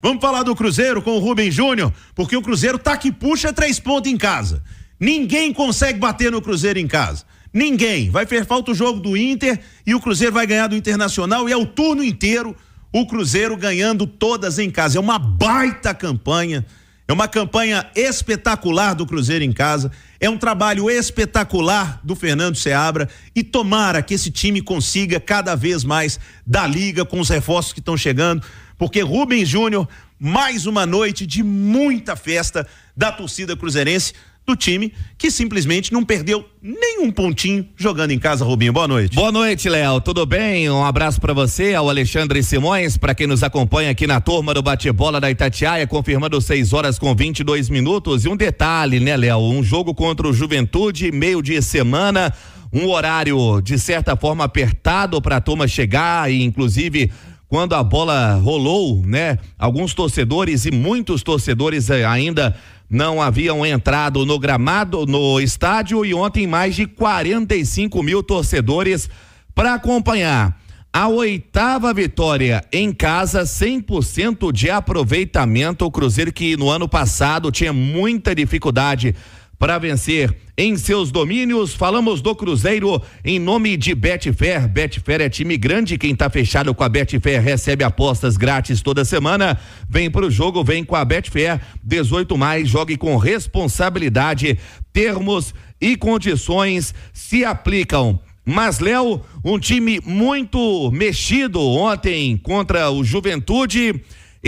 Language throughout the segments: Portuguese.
Vamos falar do Cruzeiro com o Rubem Júnior, porque o Cruzeiro tá que puxa três pontos em casa. Ninguém consegue bater no Cruzeiro em casa. Ninguém. Vai fazer falta o jogo do Inter e o Cruzeiro vai ganhar do Internacional e é o turno inteiro o Cruzeiro ganhando todas em casa. É uma baita campanha. É uma campanha espetacular do Cruzeiro em casa. É um trabalho espetacular do Fernando Seabra e tomara que esse time consiga cada vez mais da liga com os reforços que estão chegando porque Rubens Júnior, mais uma noite de muita festa da torcida cruzeirense, do time que simplesmente não perdeu nenhum pontinho jogando em casa, Rubinho. Boa noite. Boa noite, Léo. Tudo bem? Um abraço para você, ao Alexandre Simões, para quem nos acompanha aqui na turma do bate-bola da Itatiaia, confirmando 6 horas com 22 minutos. E um detalhe, né, Léo? Um jogo contra o Juventude, meio de semana um horário de certa forma apertado para a turma chegar e inclusive quando a bola rolou, né? Alguns torcedores e muitos torcedores eh, ainda não haviam entrado no gramado, no estádio e ontem mais de 45 mil torcedores para acompanhar a oitava vitória em casa, 100% de aproveitamento. O Cruzeiro que no ano passado tinha muita dificuldade para vencer em seus domínios. Falamos do Cruzeiro em nome de Betfair. Betfair é time grande. Quem está fechado com a Betfair recebe apostas grátis toda semana. Vem para o jogo, vem com a Betfair. 18 mais, jogue com responsabilidade. Termos e condições se aplicam. Mas, Léo, um time muito mexido ontem contra o Juventude.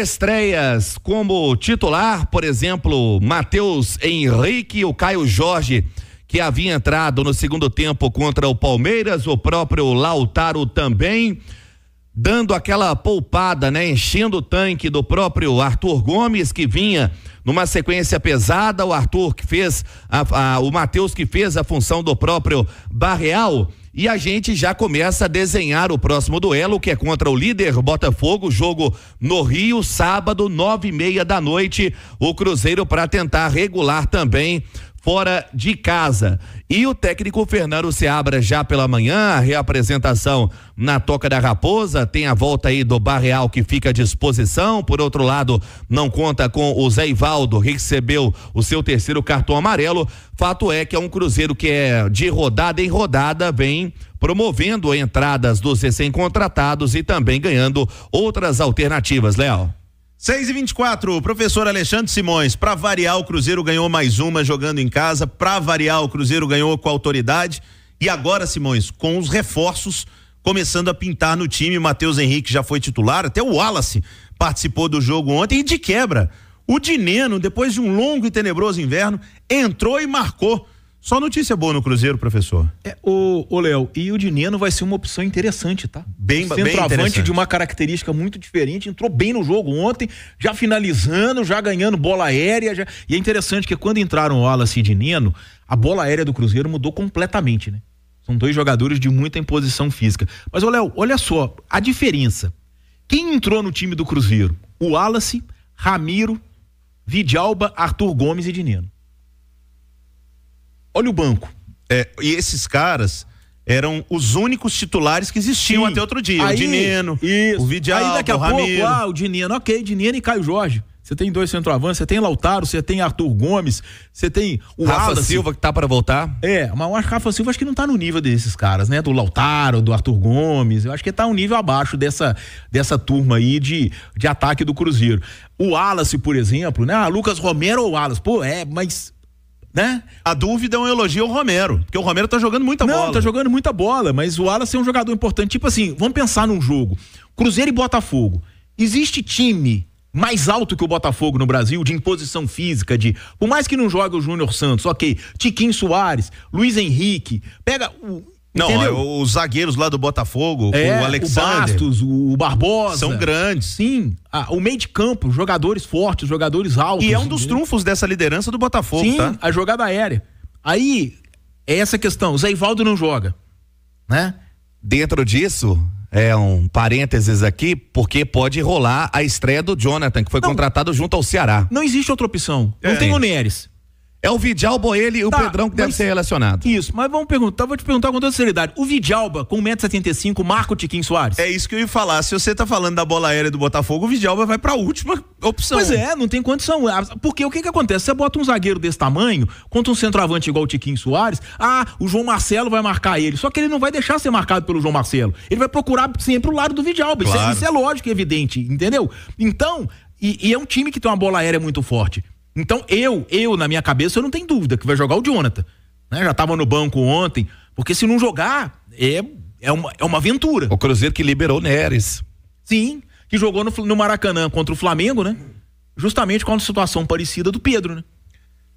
Estreias como titular, por exemplo, Matheus Henrique e o Caio Jorge, que havia entrado no segundo tempo contra o Palmeiras, o próprio Lautaro também dando aquela poupada, né, enchendo o tanque do próprio Arthur Gomes que vinha numa sequência pesada, o Arthur que fez a, a, o Matheus que fez a função do próprio Barreal e a gente já começa a desenhar o próximo duelo, que é contra o líder Botafogo, jogo no Rio, sábado, nove e meia da noite, o Cruzeiro para tentar regular também fora de casa. E o técnico Fernando Seabra já pela manhã, a reapresentação na Toca da Raposa, tem a volta aí do Barreal que fica à disposição, por outro lado, não conta com o Zé Ivaldo, recebeu o seu terceiro cartão amarelo, fato é que é um Cruzeiro que é de rodada em rodada, vem promovendo entradas dos recém-contratados e também ganhando outras alternativas, Léo. 6 e 24 professor Alexandre Simões, para variar, o Cruzeiro ganhou mais uma jogando em casa, para variar, o Cruzeiro ganhou com a autoridade. E agora, Simões, com os reforços começando a pintar no time, Matheus Henrique já foi titular, até o Wallace participou do jogo ontem e de quebra. O Dineno, depois de um longo e tenebroso inverno, entrou e marcou só notícia boa no Cruzeiro, professor. É, o, o Léo, e o Dineno vai ser uma opção interessante, tá? Bem, Centroavante bem Centroavante de uma característica muito diferente, entrou bem no jogo ontem, já finalizando, já ganhando bola aérea. Já... E é interessante que quando entraram o Alas e Dineno, a bola aérea do Cruzeiro mudou completamente, né? São dois jogadores de muita imposição física. Mas, ô Léo, olha só a diferença. Quem entrou no time do Cruzeiro? O Wallace, Ramiro, Vidalba, Arthur Gomes e Dineno. Olha o banco. É, e esses caras eram os únicos titulares que existiam Sim. até outro dia. Aí, o Dineno, isso. o Vidal, Aí daqui a o pouco, Ramiro. ah, o Dineno, ok, Dineno e Caio Jorge. Você tem dois centroavantes, você tem Lautaro, você tem Arthur Gomes, você tem o Rafa Silva que tá para voltar. É, mas o Rafa Silva acho que não tá no nível desses caras, né? Do Lautaro, do Arthur Gomes. Eu acho que tá um nível abaixo dessa, dessa turma aí de, de ataque do Cruzeiro. O Wallace, por exemplo, né? Ah, Lucas Romero ou Wallace? Pô, é, mas né? A dúvida é um elogio ao Romero, porque o Romero tá jogando muita Não, tá bola. Não, tá jogando muita bola, mas o Alas é um jogador importante. Tipo assim, vamos pensar num jogo. Cruzeiro e Botafogo. Existe time mais alto que o Botafogo no Brasil, de imposição física, de. Por mais que não jogue o Júnior Santos, ok. Tiquinho Soares, Luiz Henrique, pega o, não, é, os zagueiros lá do Botafogo, é, o Alexandre. O Bastos, o Barbosa. São grandes. Sim. Ah, o meio de campo, jogadores fortes, jogadores altos. E é um dos trunfos dessa liderança do Botafogo, Sim, tá? a jogada aérea. Aí, é essa questão. O Zé Ivaldo não joga, né? Dentro disso, é um parênteses aqui, porque pode rolar a estreia do Jonathan, que foi não, contratado junto ao Ceará. Não existe outra opção. É. Não tem o Neres. É o Vidalba, ele e tá, o Pedrão que deve ser relacionado. Isso, mas vamos perguntar, vou te perguntar com toda seriedade. O Vidalba, com 1,75m, marca o Tiquinho Soares? É isso que eu ia falar. Se você tá falando da bola aérea do Botafogo, o Vidalba vai pra última opção. Pois é, não tem condição. Ah, porque o que que acontece? Você bota um zagueiro desse tamanho, contra um centroavante igual o Tiquinho Soares, ah, o João Marcelo vai marcar ele. Só que ele não vai deixar ser marcado pelo João Marcelo. Ele vai procurar sempre o lado do Vidalba. Claro. Isso, é, isso é lógico e evidente, entendeu? Então, e, e, é um time que tem uma bola aérea muito forte. Então eu, eu na minha cabeça, eu não tenho dúvida que vai jogar o Jonathan. Né? Já estava no banco ontem, porque se não jogar, é, é, uma, é uma aventura. O Cruzeiro que liberou Neres. Sim, que jogou no, no Maracanã contra o Flamengo, né? Justamente com uma situação parecida do Pedro, né?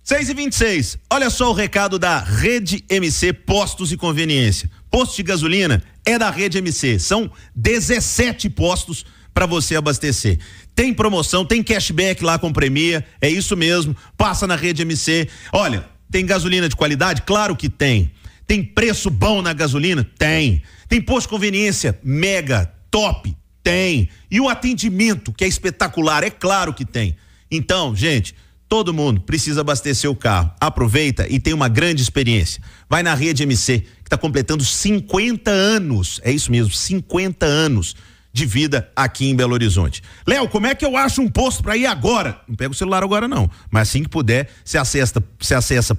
6 e 26 olha só o recado da Rede MC Postos e Conveniência. Posto de gasolina é da Rede MC. São 17 postos para você abastecer. Tem promoção, tem cashback lá com Premia. É isso mesmo. Passa na rede MC. Olha, tem gasolina de qualidade? Claro que tem. Tem preço bom na gasolina? Tem. Tem posto de conveniência? Mega, top. Tem. E o atendimento, que é espetacular? É claro que tem. Então, gente, todo mundo precisa abastecer o carro. Aproveita e tem uma grande experiência. Vai na rede MC, que está completando 50 anos. É isso mesmo, 50 anos de vida aqui em Belo Horizonte. Léo, como é que eu acho um posto para ir agora? Não pega o celular agora não, mas assim que puder, se acessa, se acessa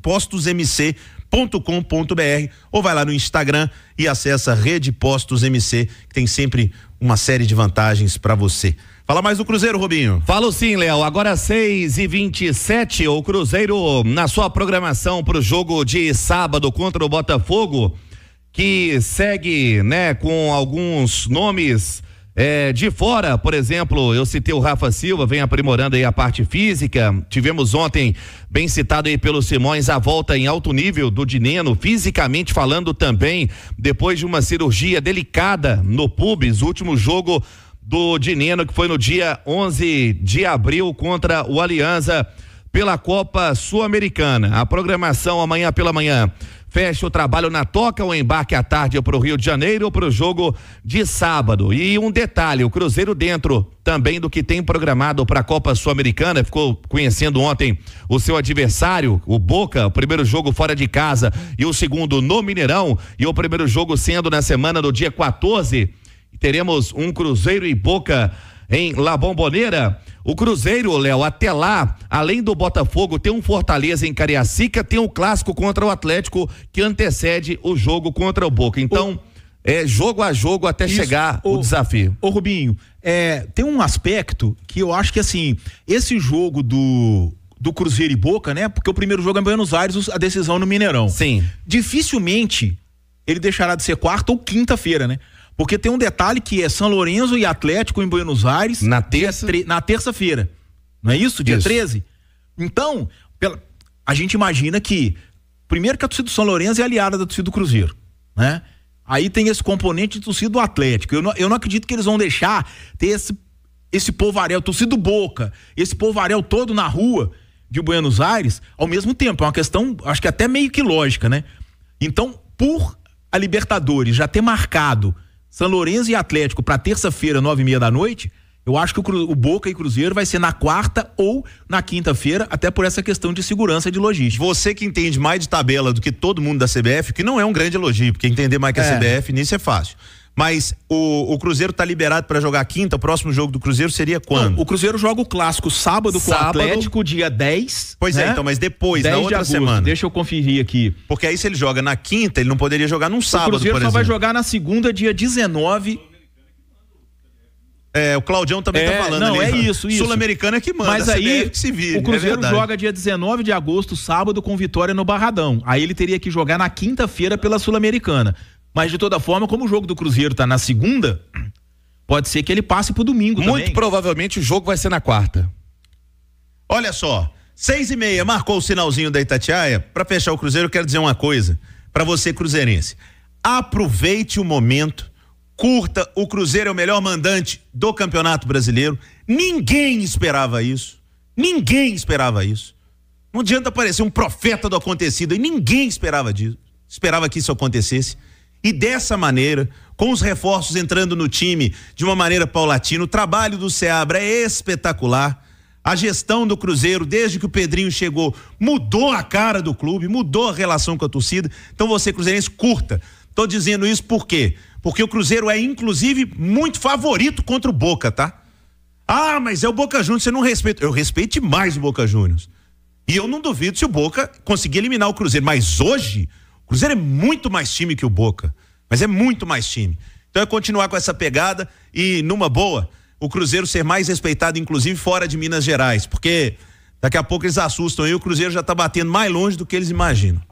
postosmc.com.br ou vai lá no Instagram e acessa Rede Postos MC, que tem sempre uma série de vantagens para você. Fala mais do Cruzeiro, Robinho. Falo sim, Léo. Agora 6 e 27 o Cruzeiro na sua programação para o jogo de sábado contra o Botafogo que segue, né, com alguns nomes é, de fora, por exemplo, eu citei o Rafa Silva, vem aprimorando aí a parte física. Tivemos ontem, bem citado aí pelo Simões, a volta em alto nível do Dineno, fisicamente falando também, depois de uma cirurgia delicada no Pubis, último jogo do Dineno, que foi no dia 11 de abril contra o Alianza pela Copa Sul-Americana. A programação amanhã pela manhã fecha o trabalho na Toca, o embarque à tarde para o Rio de Janeiro para o jogo de sábado. E um detalhe: o Cruzeiro dentro também do que tem programado para a Copa Sul-Americana, ficou conhecendo ontem o seu adversário, o Boca, o primeiro jogo fora de casa e o segundo no Mineirão, e o primeiro jogo sendo na semana do dia 14. Teremos um Cruzeiro e Boca em La Bombonera. O Cruzeiro, Léo, até lá, além do Botafogo, tem um Fortaleza em Cariacica, tem um clássico contra o Atlético que antecede o jogo contra o Boca. Então, o... é jogo a jogo até Isso, chegar o, o desafio. Ô, Rubinho, é, tem um aspecto que eu acho que assim, esse jogo do do Cruzeiro e Boca, né? Porque o primeiro jogo é em Buenos Aires, a decisão no Mineirão. Sim. Dificilmente ele deixará de ser quarta ou quinta-feira, né? Porque tem um detalhe que é São Lourenço e Atlético em Buenos Aires. Na terça? Na terça-feira. Não é isso? Dia isso. 13? Então, pela, a gente imagina que. Primeiro que a torcida do São Lourenço é aliada da torcida do Cruzeiro. Né? Aí tem esse componente de torcida do Atlético. Eu não, eu não acredito que eles vão deixar ter esse, esse povarel, torcida do Boca, esse povarel todo na rua de Buenos Aires ao mesmo tempo. É uma questão, acho que até meio que lógica, né? Então, por a Libertadores já ter marcado são Lourenço e Atlético para terça-feira, nove e meia da noite, eu acho que o, o, Boca e Cruzeiro vai ser na quarta ou na quinta-feira, até por essa questão de segurança e de logística. Você que entende mais de tabela do que todo mundo da CBF, que não é um grande elogio, porque entender mais que é. a CBF nisso é fácil. Mas o, o Cruzeiro está liberado para jogar quinta. O próximo jogo do Cruzeiro seria quando? Não, o Cruzeiro joga o clássico sábado, sábado com o Atlético, dia 10. Pois é, né? é, então, mas depois, na outra de agosto, semana. Deixa eu conferir aqui. Porque aí, se ele joga na quinta, ele não poderia jogar num sábado. O Cruzeiro só exemplo. vai jogar na segunda, dia 19. É, o Claudião também tá é, tá falando não, ali. é né? isso, isso. Sul-Americana é que manda. Mas aí, vire, o né? Cruzeiro é joga dia 19 de agosto, sábado, com vitória no Barradão. Aí ele teria que jogar na quinta-feira pela Sul-Americana. Mas de toda forma, como o jogo do Cruzeiro está na segunda, pode ser que ele passe para o domingo. Muito também. provavelmente o jogo vai ser na quarta. Olha só, seis e meia marcou o sinalzinho da Itatiaia. Para fechar o Cruzeiro, eu quero dizer uma coisa para você cruzeirense. Aproveite o momento, curta. O Cruzeiro é o melhor mandante do Campeonato Brasileiro. Ninguém esperava isso. Ninguém esperava isso. Não adianta aparecer um profeta do acontecido e ninguém esperava disso. Esperava que isso acontecesse. E dessa maneira, com os reforços entrando no time de uma maneira paulatina, o trabalho do Seabra é espetacular. A gestão do Cruzeiro, desde que o Pedrinho chegou, mudou a cara do clube, mudou a relação com a torcida. Então você, Cruzeirense, curta. Tô dizendo isso por quê? Porque o Cruzeiro é, inclusive, muito favorito contra o Boca, tá? Ah, mas é o Boca Juniors, você não respeita. Eu respeito demais o Boca Juniors. E eu não duvido se o Boca conseguir eliminar o Cruzeiro. Mas hoje, Cruzeiro é muito mais time que o Boca, mas é muito mais time. Então é continuar com essa pegada e, numa boa, o Cruzeiro ser mais respeitado, inclusive fora de Minas Gerais, porque daqui a pouco eles assustam e o Cruzeiro já está batendo mais longe do que eles imaginam.